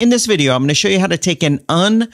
In this video, I'm going to show you how to take an unweb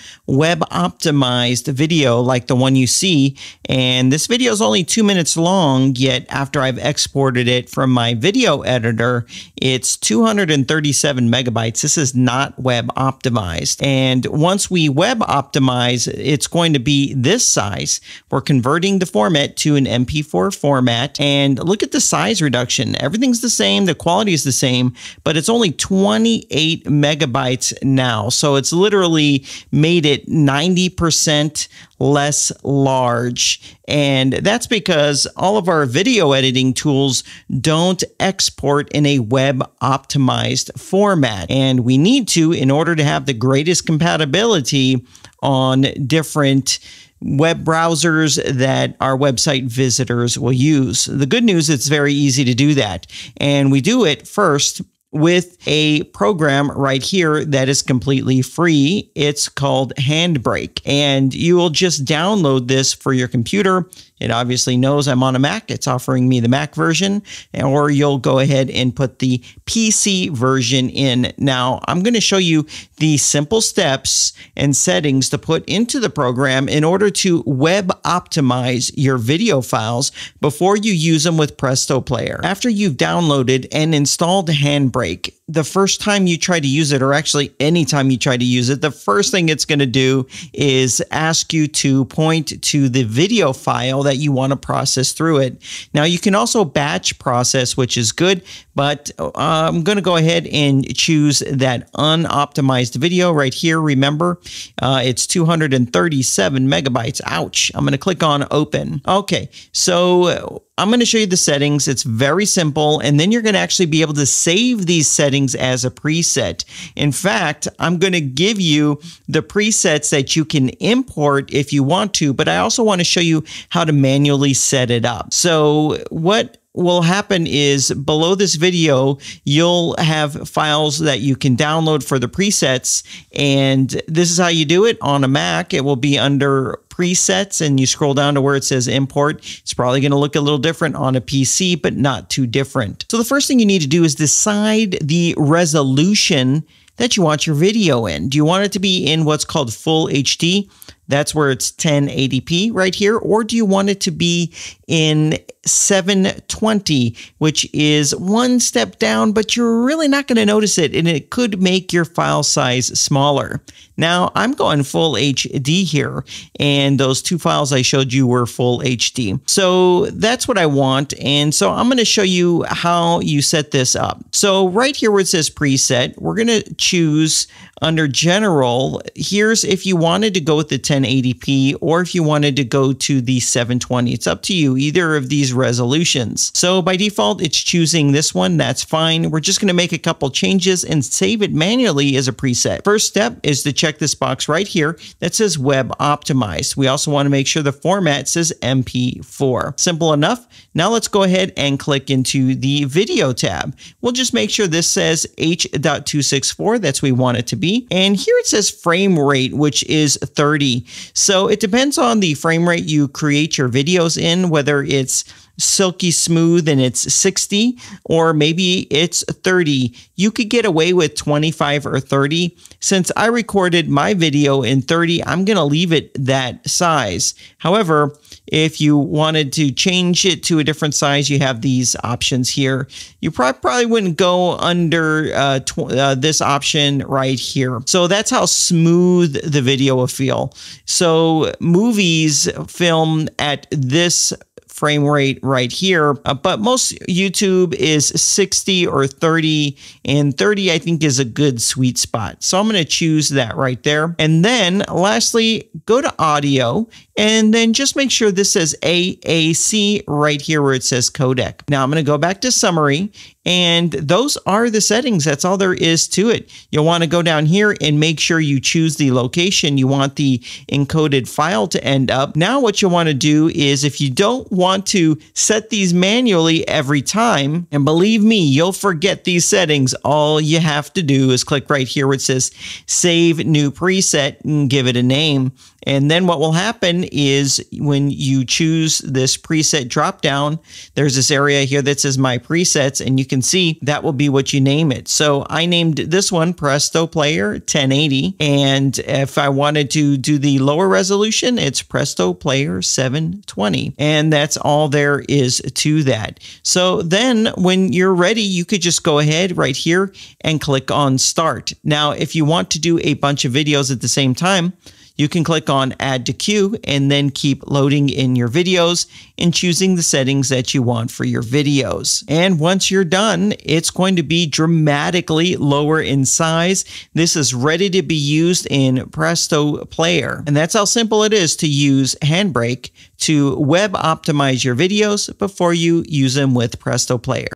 optimized video like the one you see. And this video is only two minutes long, yet after I've exported it from my video editor, it's 237 megabytes. This is not web optimized. And once we web optimize, it's going to be this size. We're converting the format to an MP4 format. And look at the size reduction. Everything's the same. The quality is the same, but it's only 28 megabytes now. So it's literally made it 90% less large. And that's because all of our video editing tools don't export in a web optimized format. And we need to in order to have the greatest compatibility on different web browsers that our website visitors will use. The good news, it's very easy to do that. And we do it first with a program right here that is completely free. It's called Handbrake, and you will just download this for your computer. It obviously knows I'm on a Mac. It's offering me the Mac version, or you'll go ahead and put the PC version in. Now, I'm going to show you the simple steps and settings to put into the program in order to web optimize your video files before you use them with Presto Player. After you've downloaded and installed Handbrake, break, the first time you try to use it, or actually anytime you try to use it, the first thing it's going to do is ask you to point to the video file that you want to process through it. Now, you can also batch process, which is good, but uh, I'm going to go ahead and choose that unoptimized video right here. Remember, uh, it's 237 megabytes. Ouch. I'm going to click on open. Okay, so I'm going to show you the settings. It's very simple. And then you're going to actually be able to save these settings as a preset. In fact, I'm going to give you the presets that you can import if you want to, but I also want to show you how to manually set it up. So what will happen is below this video, you'll have files that you can download for the presets. And this is how you do it on a Mac. It will be under presets and you scroll down to where it says import. It's probably going to look a little different on a PC, but not too different. So the first thing you need to do is decide the resolution that you want your video in. Do you want it to be in what's called full HD? That's where it's 1080p right here. Or do you want it to be in 720, which is one step down, but you're really not going to notice it, and it could make your file size smaller. Now, I'm going full HD here, and those two files I showed you were full HD. So that's what I want, and so I'm going to show you how you set this up. So right here where it says preset, we're going to choose under general, here's if you wanted to go with the 1080p, or if you wanted to go to the 720. It's up to you, either of these resolutions. So by default, it's choosing this one. That's fine. We're just going to make a couple changes and save it manually as a preset. First step is to check this box right here that says web optimized. We also want to make sure the format says MP4. Simple enough. Now let's go ahead and click into the video tab. We'll just make sure this says H.264. That's what we want it to be. And here it says frame rate, which is 30. So it depends on the frame rate you create your videos in, whether it's silky smooth and it's 60 or maybe it's 30. You could get away with 25 or 30. Since I recorded my video in 30, I'm going to leave it that size. However, if you wanted to change it to a different size, you have these options here. You probably wouldn't go under uh, uh, this option right here. So that's how smooth the video will feel. So movies film at this frame rate right here. Uh, but most YouTube is 60 or 30, and 30 I think is a good sweet spot. So I'm going to choose that right there. And then lastly, go to audio and then just make sure this says AAC right here where it says codec. Now I'm going to go back to summary and those are the settings. That's all there is to it. You'll want to go down here and make sure you choose the location you want the encoded file to end up. Now what you'll want to do is if you don't want to set these manually every time, and believe me, you'll forget these settings. All you have to do is click right here where it says save new preset and give it a name. And then what will happen is when you choose this preset dropdown, there's this area here that says my presets and you can can see, that will be what you name it. So I named this one Presto Player 1080. And if I wanted to do the lower resolution, it's Presto Player 720. And that's all there is to that. So then when you're ready, you could just go ahead right here and click on start. Now, if you want to do a bunch of videos at the same time, you can click on add to queue and then keep loading in your videos and choosing the settings that you want for your videos. And once you're done, it's going to be dramatically lower in size. This is ready to be used in Presto Player. And that's how simple it is to use Handbrake to web optimize your videos before you use them with Presto Player.